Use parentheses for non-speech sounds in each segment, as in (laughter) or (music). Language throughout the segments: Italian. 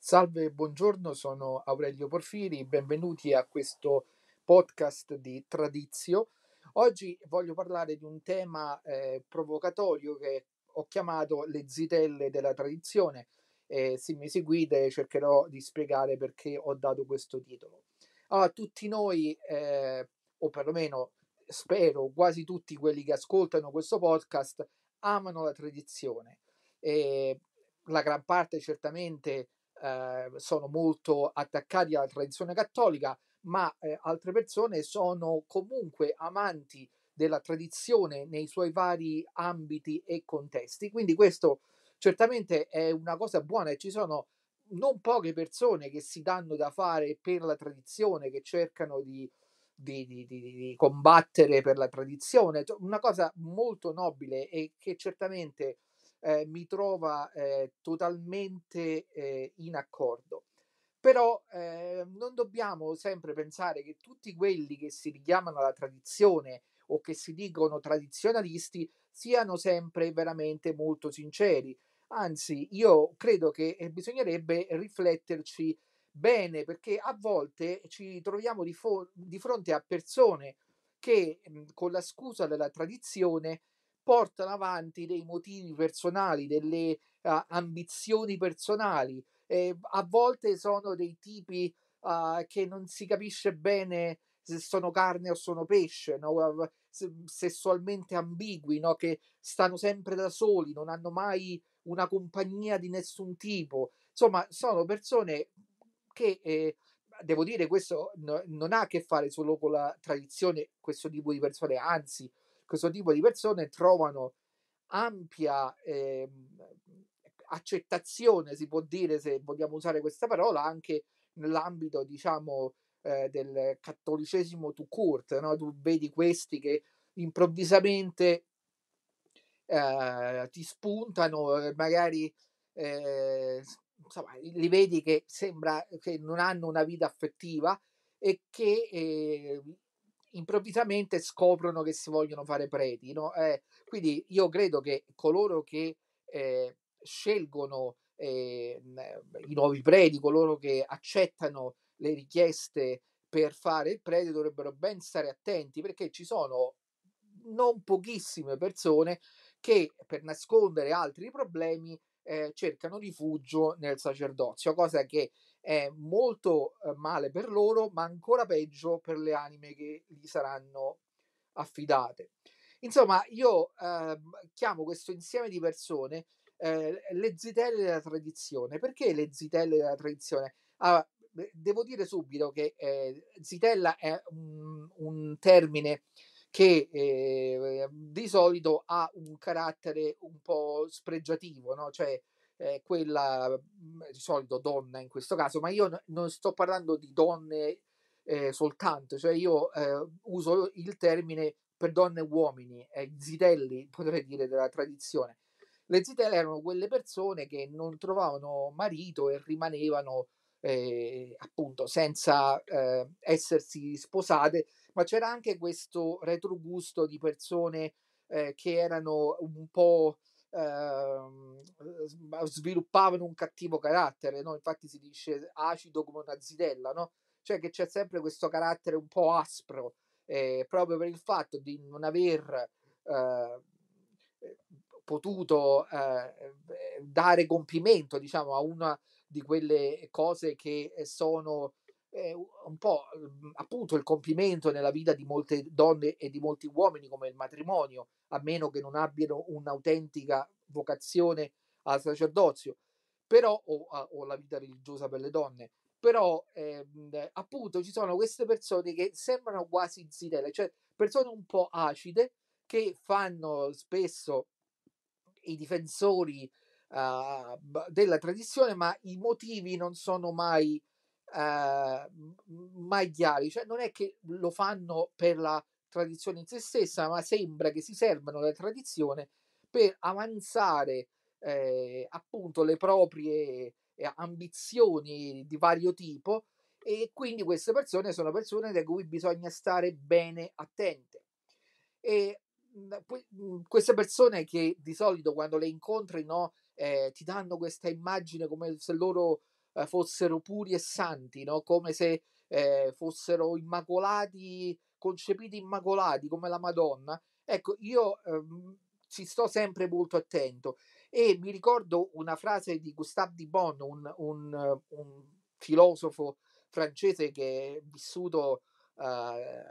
Salve, buongiorno, sono Aurelio Porfiri, benvenuti a questo podcast di Tradizio. Oggi voglio parlare di un tema eh, provocatorio che ho chiamato le zitelle della tradizione e se mi seguite cercherò di spiegare perché ho dato questo titolo. Allora, tutti noi, eh, o perlomeno spero quasi tutti quelli che ascoltano questo podcast, amano la tradizione. E la gran parte certamente Ehm, sono molto attaccati alla tradizione cattolica, ma eh, altre persone sono comunque amanti della tradizione nei suoi vari ambiti e contesti. Quindi questo certamente è una cosa buona e ci sono non poche persone che si danno da fare per la tradizione, che cercano di, di, di, di combattere per la tradizione, cioè, una cosa molto nobile e che certamente eh, mi trova eh, totalmente eh, in accordo. Però eh, non dobbiamo sempre pensare che tutti quelli che si richiamano alla tradizione o che si dicono tradizionalisti siano sempre veramente molto sinceri. Anzi, io credo che eh, bisognerebbe rifletterci bene perché a volte ci troviamo di, fo- di fronte a persone che mm, con la scusa della tradizione portano avanti dei motivi personali, delle uh, ambizioni personali. Eh, a volte sono dei tipi uh, che non si capisce bene se sono carne o sono pesce, no? sessualmente ambigui, no? che stanno sempre da soli, non hanno mai una compagnia di nessun tipo. Insomma, sono persone che, eh, devo dire, questo no, non ha a che fare solo con la tradizione, questo tipo di persone, anzi, questo tipo di persone trovano ampia eh, accettazione, si può dire se vogliamo usare questa parola, anche nell'ambito, diciamo, eh, del cattolicesimo to court, no? tu vedi questi che improvvisamente eh, ti spuntano, magari eh, insomma, li vedi che sembra che non hanno una vita affettiva e che ehm, improvvisamente scoprono che si vogliono fare preti. No? Eh, quindi io credo che coloro che eh, scelgono eh, i nuovi preti, coloro che accettano le richieste per fare il prete dovrebbero ben stare attenti perché ci sono non pochissime persone che per nascondere altri problemi eh, cercano rifugio nel sacerdozio, cosa che è molto eh, male per loro, ma ancora peggio per le anime che gli saranno affidate. Insomma, io eh, chiamo questo insieme di persone eh, le zitelle della tradizione. Perché le zitelle della tradizione? Ah, devo dire subito che eh, zitella è un, un termine che eh, di solito ha un carattere un po' spregiativo, no? cioè eh, quella mm, di solito donna in questo caso, ma io no, non sto parlando di donne eh, soltanto, cioè io eh, uso il termine per donne e uomini, eh, zitelli (laughs) potrei dire della tradizione. Le zitelle erano quelle persone che non trovavano marito e rimanevano eh, appunto senza eh, essersi sposate, ma c'era anche questo retrogusto di persone eh, che erano un po' Ehm, eh, sviluppavano un cattivo carattere, no? infatti si dice acido come una zidella, no? cioè che c'è sempre questo carattere un po' aspro, eh, proprio per il fatto di non aver ehm, eh, potuto eh, eh, dare compimento diciamo, a una di quelle cose che eh, sono eh, un po' mhmm, appunto il compimento nella vita di molte donne e di molti uomini come il matrimonio, a meno che non abbiano un'autentica vocazione al sacerdozio, però, o, o la vita religiosa per le donne. Però eh, appunto ci sono queste persone che sembrano quasi zitelle, cioè persone un po' acide che fanno spesso i difensori uh, della tradizione, ma i motivi non sono mai eh, cioè non è che lo fanno per la tradizione in se stessa, ma sembra che si servano della tradizione per avanzare eh, appunto le proprie eh, ambizioni di vario tipo e quindi queste persone sono persone da cui bisogna stare bene attente. E mm, mm, queste persone che di solito quando le incontri no, eh, ti danno questa immagine come se loro eh, fossero puri e santi, no? come se eh, fossero immacolati, concepiti immacolati come la Madonna. Ecco, io ehm, ci sto sempre molto attento e mi ricordo una frase di Gustave de Bon, un, un, un filosofo francese che è vissuto eh,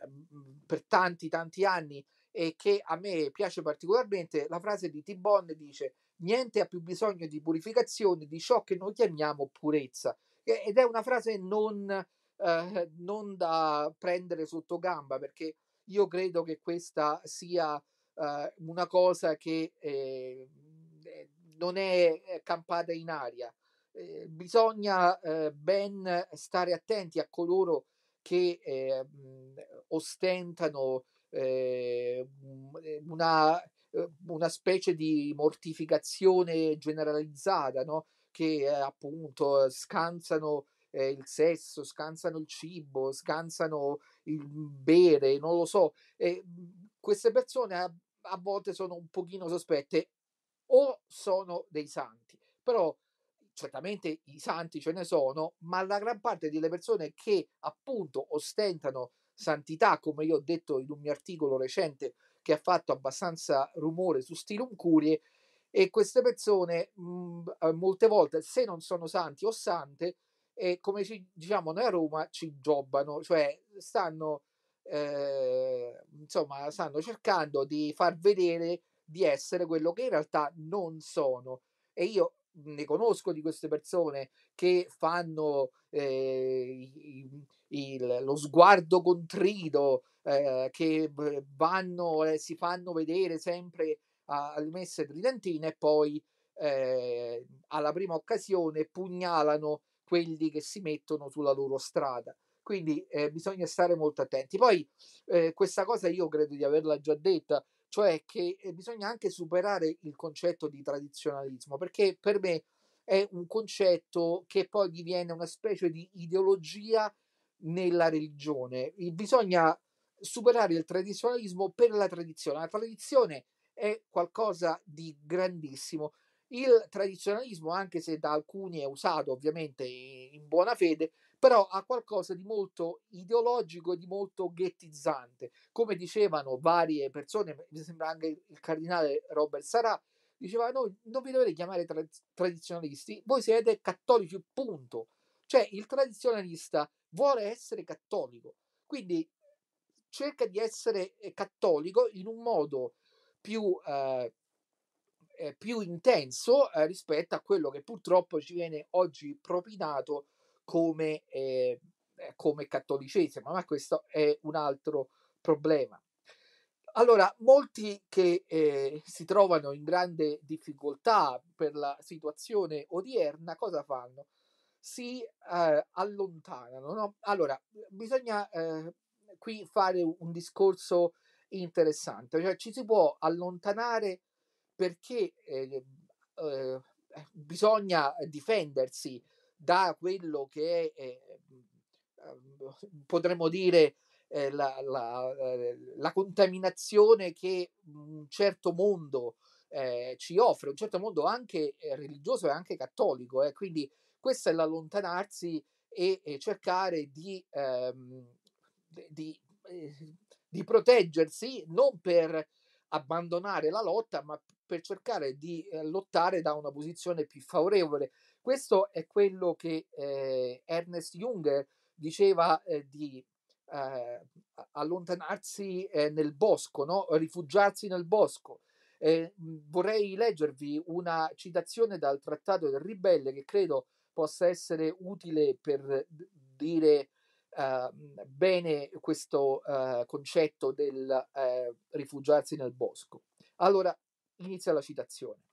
per tanti tanti anni e che a me piace particolarmente, la frase di de Bon dice niente ha più bisogno di purificazione di ciò che noi chiamiamo purezza. Ed è una frase non, eh, non da prendere sotto gamba, perché io credo che questa sia eh, una cosa che eh, eh non è eh, campata in aria. Eh, bisogna ben stare attenti a coloro che ostentano una Uhm, una specie di mortificazione generalizzata, no? che eh, appunto eh, scansano eh, il sesso, scansano il cibo, scansano il mhmm, bere, non lo so. E mhmm, queste persone a, a volte sono un pochino sospette o sono dei santi, però certamente i santi ce ne sono, ma la gran parte delle persone che appunto ostentano santità, come io ho detto in un mio articolo recente che ha fatto abbastanza rumore su Stilum Curie e queste persone mh, mhmm, molte volte se non sono santi o sante e eh, come ci, diciamo noi a Roma ci jobbano cioè stanno eh, insomma stanno cercando di far vedere di essere quello che in realtà non sono e io ne conosco di queste persone che fanno eh, il, lo sguardo contrito, eh, che vanno, eh, si fanno vedere sempre alle messe tridentine e poi eh, alla prima occasione pugnalano quelli che si mettono sulla loro strada. Quindi eh, bisogna stare molto attenti. Poi eh, questa cosa io credo di averla già detta, cioè che ehm, bisogna anche superare il concetto di tradizionalismo, perché per me è un concetto che poi diviene una specie di ideologia nella religione. Bisogna superare il tradizionalismo per la tradizione. La tradizione è qualcosa di grandissimo. Il tradizionalismo, anche se da alcuni è usato ovviamente in buona fede, però ha qualcosa di molto ideologico e di molto ghettizzante. Come dicevano varie persone, mi sembra anche il cardinale Robert Sarà, diceva noi non vi dovete chiamare tra- tradizionalisti, voi siete cattolici, punto. Cioè il tradizionalista vuole essere cattolico, quindi cerca di essere eh, cattolico in un modo più, eh, eh, più intenso eh, rispetto a quello che purtroppo ci viene oggi propinato come, ehm, eh, come cattolicesimo, ma questo è un altro problema. Allora, molti che eh, si trovano in grande difficoltà per la situazione odierna, cosa fanno? Si eh, allontanano. No? Allora, bisogna eh, qui fare un discorso interessante, cioè ci si può allontanare perché ehm, eh, bisogna difendersi da quello che è, eh, potremmo dire, eh, la, la, eh, la, contaminazione che un certo mondo eh, ci offre, un certo mondo anche eh, religioso e anche cattolico. Eh. Quindi questo è l'allontanarsi e, e cercare di, ehm, di, eh, di, proteggersi non per abbandonare la lotta, ma per cercare di lottare da una posizione più favorevole. Questo è quello che eh, Ernest Junger diceva eh, di eh, allontanarsi eh, nel bosco, no? rifugiarsi nel bosco. Eh, mhmm, vorrei leggervi una citazione dal Trattato del Ribelle che credo possa essere utile per dire eh, mhmm, bene questo concetto del rifugiarsi nel bosco. Allora, inizia la citazione.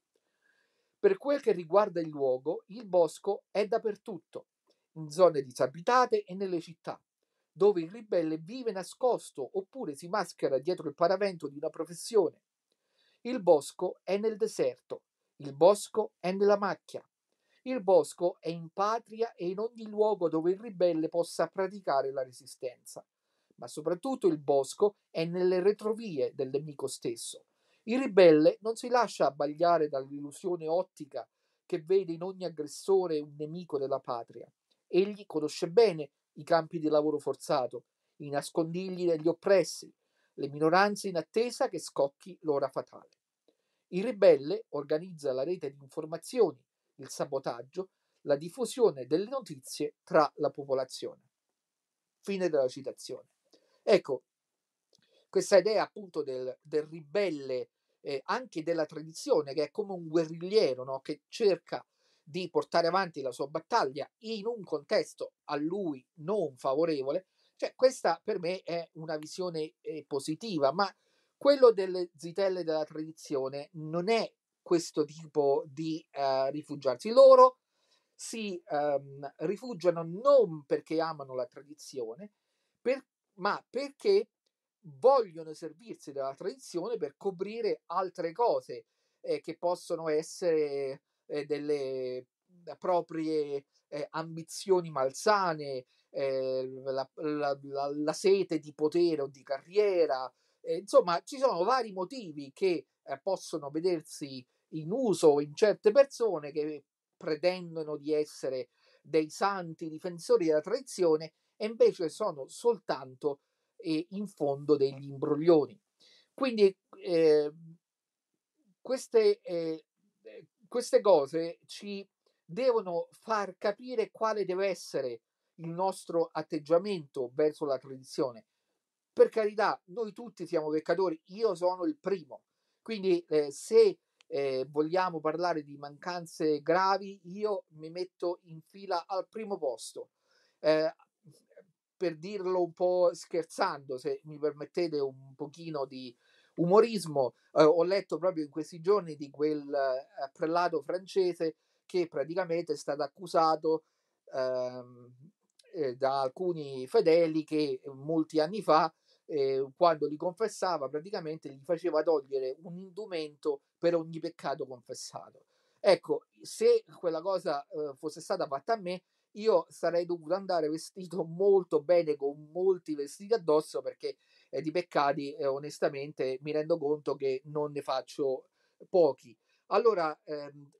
Per quel che riguarda il luogo, il bosco è dappertutto, in zone disabitate e nelle città, dove il ribelle vive nascosto oppure si maschera dietro il paravento di una professione. Il bosco è nel deserto, il bosco è nella macchia. Il bosco è in patria e in ogni luogo dove il ribelle possa praticare la resistenza. Ma soprattutto il bosco è nelle retrovie del nemico stesso, il ribelle non si lascia abbagliare dall'illusione ottica che vede in ogni aggressore un nemico della patria. Egli conosce bene i campi di lavoro forzato, i nascondigli degli oppressi, le minoranze in attesa che scocchi l'ora fatale. Il ribelle organizza la rete di informazioni, il sabotaggio, la diffusione delle notizie tra la popolazione. Fine della citazione. Ecco, questa idea appunto del, del ribelle eh, anche della tradizione che è come un guerrigliero no? che cerca di portare avanti la sua battaglia in un contesto a lui non favorevole, cioè questa per me è una visione eh, positiva, ma quello delle zitelle della tradizione non è questo tipo di eh, rifugiarsi. Loro si ehm, rifugiano non perché amano la tradizione, per, ma perché vogliono servirsi della tradizione per coprire altre cose eh, che possono essere eh, delle mhmm, proprie eh, ambizioni malsane, eh, la, la, la, la, sete di potere o di carriera. insomma, ci sono vari motivi che eh, possono vedersi in uso in certe persone che pretendono di essere dei santi difensori della tradizione e invece sono soltanto e in fondo degli imbroglioni. Quindi eh, queste, eh, queste cose ci devono far capire quale deve essere il nostro atteggiamento verso la tradizione. Per carità, noi tutti siamo peccatori, io sono il primo. Quindi eh, se eh, vogliamo parlare di mancanze gravi, io mi metto in fila al primo posto. Eh, per dirlo un po' scherzando, se mi permettete un pochino di umorismo, eh, ho letto proprio in questi giorni di quel eh, prelato francese che praticamente è stato accusato ehm, eh, da alcuni fedeli che molti anni fa, eh, quando li confessava, praticamente gli faceva togliere un indumento per ogni peccato confessato. Ecco, se quella cosa eh, fosse stata fatta a me, io sarei dovuto andare vestito molto bene con molti vestiti addosso perché eh, di peccati eh, onestamente mi rendo conto che non ne faccio pochi. Allora, ehm,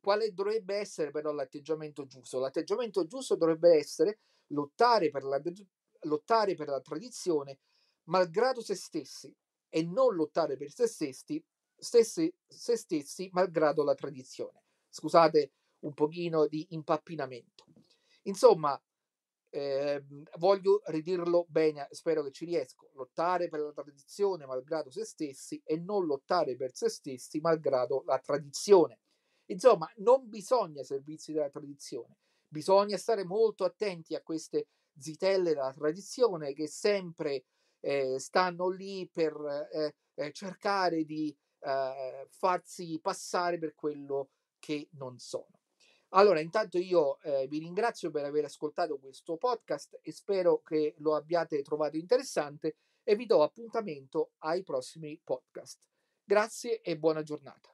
quale dovrebbe essere però l'atteggiamento giusto? L'atteggiamento giusto dovrebbe essere lottare per la, lottare per la tradizione malgrado se stessi e non lottare per se stessi, stessi, se stessi malgrado la tradizione. Scusate un pochino di impappinamento. Insomma, eh, voglio ridirlo bene, spero che ci riesco, lottare per la tradizione malgrado se stessi e non lottare per se stessi malgrado la tradizione. Insomma, non bisogna servirsi della tradizione, bisogna stare molto attenti a queste zitelle della tradizione che sempre eh, stanno lì per eh, eh cercare di eh, farsi passare per quello che non sono. Allora, intanto io eh, vi ringrazio per aver ascoltato questo podcast e spero che lo abbiate trovato interessante e vi do appuntamento ai prossimi podcast. Grazie e buona giornata.